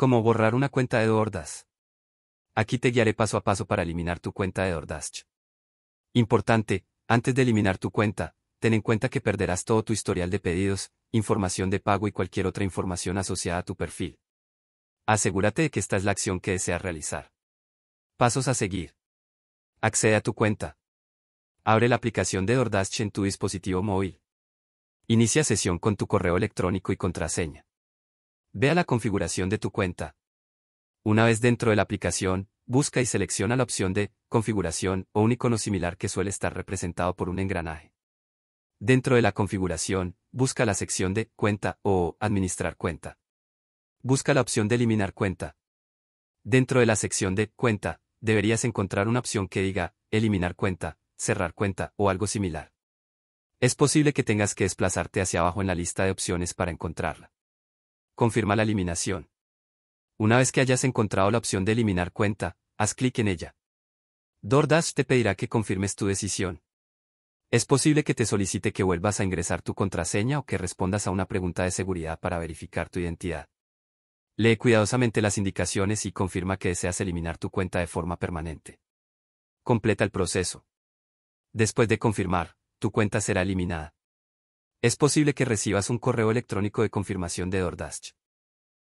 Cómo borrar una cuenta de DoorDash. Aquí te guiaré paso a paso para eliminar tu cuenta de DoorDash. Importante, antes de eliminar tu cuenta, ten en cuenta que perderás todo tu historial de pedidos, información de pago y cualquier otra información asociada a tu perfil. Asegúrate de que esta es la acción que deseas realizar. Pasos a seguir. Accede a tu cuenta. Abre la aplicación de DoorDash en tu dispositivo móvil. Inicia sesión con tu correo electrónico y contraseña. Vea la configuración de tu cuenta. Una vez dentro de la aplicación, busca y selecciona la opción de configuración o un icono similar que suele estar representado por un engranaje. Dentro de la configuración, busca la sección de cuenta o administrar cuenta. Busca la opción de eliminar cuenta. Dentro de la sección de cuenta, deberías encontrar una opción que diga eliminar cuenta, cerrar cuenta o algo similar. Es posible que tengas que desplazarte hacia abajo en la lista de opciones para encontrarla confirma la eliminación. Una vez que hayas encontrado la opción de eliminar cuenta, haz clic en ella. DoorDash te pedirá que confirmes tu decisión. Es posible que te solicite que vuelvas a ingresar tu contraseña o que respondas a una pregunta de seguridad para verificar tu identidad. Lee cuidadosamente las indicaciones y confirma que deseas eliminar tu cuenta de forma permanente. Completa el proceso. Después de confirmar, tu cuenta será eliminada es posible que recibas un correo electrónico de confirmación de DoorDash.